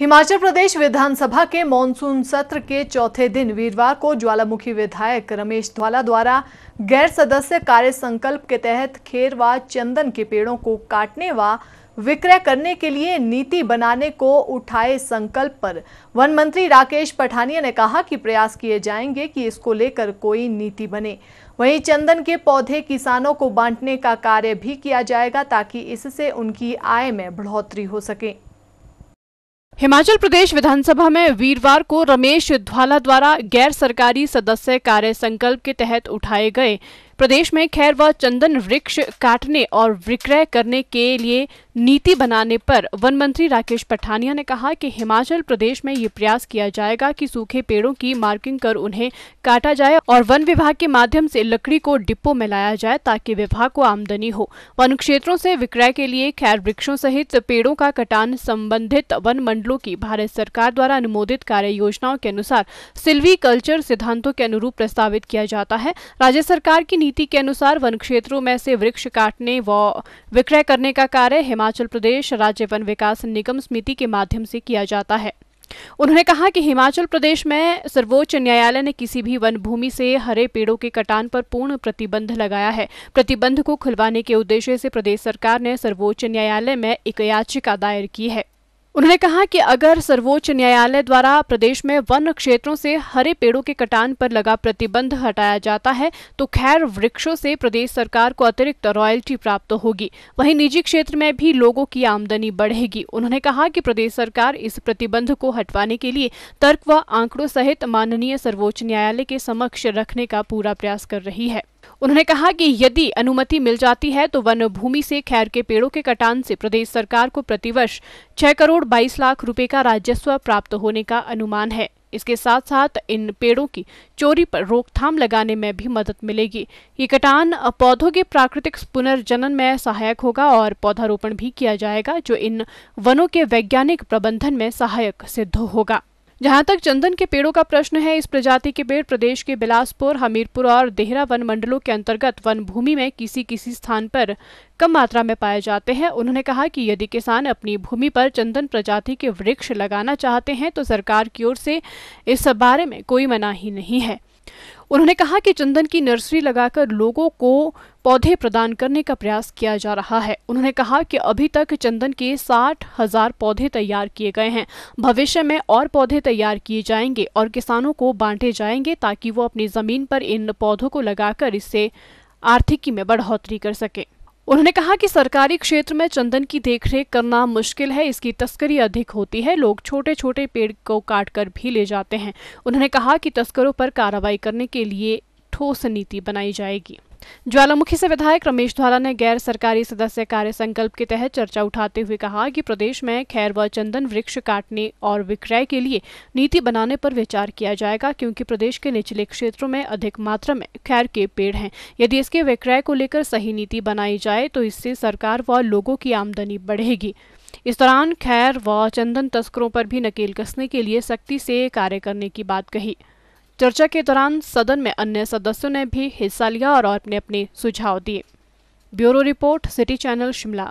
हिमाचल प्रदेश विधानसभा के मॉनसून सत्र के चौथे दिन वीरवार को ज्वालामुखी विधायक रमेश ध्वाला द्वारा गैर सदस्य कार्य संकल्प के तहत खेर व चंदन के पेड़ों को काटने व विक्रय करने के लिए नीति बनाने को उठाए संकल्प पर वन मंत्री राकेश पठानिया ने कहा कि प्रयास किए जाएंगे कि इसको लेकर कोई नीति बने वहीं चंदन के पौधे किसानों को बांटने का कार्य भी किया जाएगा ताकि इससे उनकी आय में बढ़ोतरी हो सके हिमाचल प्रदेश विधानसभा में वीरवार को रमेश ध्वाला द्वारा गैर सरकारी सदस्य कार्य संकल्प के तहत उठाए गए प्रदेश में खैर व चंदन वृक्ष काटने और विक्रय करने के लिए नीति बनाने पर वन मंत्री राकेश पठानिया ने कहा कि हिमाचल प्रदेश में ये प्रयास किया जाएगा कि सूखे पेड़ों की मार्किंग कर उन्हें काटा जाए और वन विभाग के माध्यम से लकड़ी को डिपो में लाया जाए ताकि विभाग को आमदनी हो वन क्षेत्रों से विक्रय के लिए खैर वृक्षों सहित पेड़ों का कटान संबंधित वन मंडलों की भारत सरकार द्वारा अनुमोदित कार्य योजनाओं के अनुसार सिल्वी कल्चर सिद्धांतों के अनुरूप प्रस्तावित किया जाता है राज्य सरकार की नीति के अनुसार वन क्षेत्रों में से वृक्ष काटने व विक्रय करने का कार्य हिमाचल प्रदेश राज्य वन विकास निगम समिति के माध्यम से किया जाता है उन्होंने कहा कि हिमाचल प्रदेश में सर्वोच्च न्यायालय ने किसी भी वन भूमि से हरे पेड़ों के कटान पर पूर्ण प्रतिबंध लगाया है प्रतिबंध को खुलवाने के उद्देश्य से प्रदेश सरकार ने सर्वोच्च न्यायालय में एक याचिका दायर की है उन्होंने कहा कि अगर सर्वोच्च न्यायालय द्वारा प्रदेश में वन क्षेत्रों से हरे पेड़ों के कटान पर लगा प्रतिबंध हटाया जाता है तो खैर वृक्षों से प्रदेश सरकार को अतिरिक्त रॉयल्टी प्राप्त होगी वहीं निजी क्षेत्र में भी लोगों की आमदनी बढ़ेगी उन्होंने कहा कि प्रदेश सरकार इस प्रतिबंध को हटवाने के लिए तर्क व आंकड़ों सहित माननीय सर्वोच्च न्यायालय के समक्ष रखने का पूरा प्रयास कर रही है उन्होंने कहा कि यदि अनुमति मिल जाती है तो वन भूमि से खैर के पेड़ों के कटान से प्रदेश सरकार को प्रतिवर्ष छह करोड़ बाईस लाख रुपए का राजस्व प्राप्त होने का अनुमान है इसके साथ साथ इन पेड़ों की चोरी पर रोकथाम लगाने में भी मदद मिलेगी ये कटान पौधों के प्राकृतिक पुनर्जनन में सहायक होगा और पौधारोपण भी किया जाएगा जो इन वनों के वैज्ञानिक प्रबंधन में सहायक सिद्ध होगा जहां तक चंदन के पेड़ों का प्रश्न है इस प्रजाति के पेड़ प्रदेश के बिलासपुर हमीरपुर और देहरा वन मंडलों के अंतर्गत वन भूमि में किसी किसी स्थान पर कम मात्रा में पाए जाते हैं उन्होंने कहा कि यदि किसान अपनी भूमि पर चंदन प्रजाति के वृक्ष लगाना चाहते हैं तो सरकार की ओर से इस बारे में कोई मनाही नहीं है उन्होंने कहा कि चंदन की नर्सरी लगाकर लोगों को पौधे प्रदान करने का प्रयास किया जा रहा है उन्होंने कहा कि अभी तक चंदन के साठ हजार पौधे तैयार किए गए हैं भविष्य में और पौधे तैयार किए जाएंगे और किसानों को बांटे जाएंगे ताकि वो अपनी जमीन पर इन पौधों को लगाकर इससे आर्थिकी में बढ़ोतरी कर सके उन्होंने कहा कि सरकारी क्षेत्र में चंदन की देखरेख करना मुश्किल है इसकी तस्करी अधिक होती है लोग छोटे छोटे पेड़ को काट कर भी ले जाते हैं उन्होंने कहा कि तस्करों पर कार्रवाई करने के लिए ठोस नीति बनाई जाएगी ज्वालामुखी से विधायक रमेश ध्वाला ने गैर सरकारी सदस्य कार्य संकल्प के तहत चर्चा उठाते हुए कहा कि प्रदेश में खैर व चंदन वृक्ष काटने और विक्रय के लिए नीति बनाने पर विचार किया जाएगा क्योंकि प्रदेश के निचले क्षेत्रों में अधिक मात्रा में खैर के पेड़ हैं यदि इसके विक्रय को लेकर सही नीति बनाई जाए तो इससे सरकार व लोगों की आमदनी बढ़ेगी इस दौरान खैर व चंदन तस्करों पर भी नकेल कसने के लिए सख्ती से कार्य करने की बात कही चर्चा के दौरान सदन में अन्य सदस्यों ने भी हिस्सा लिया और अपने अपने सुझाव दिए bureau report city channel Shimla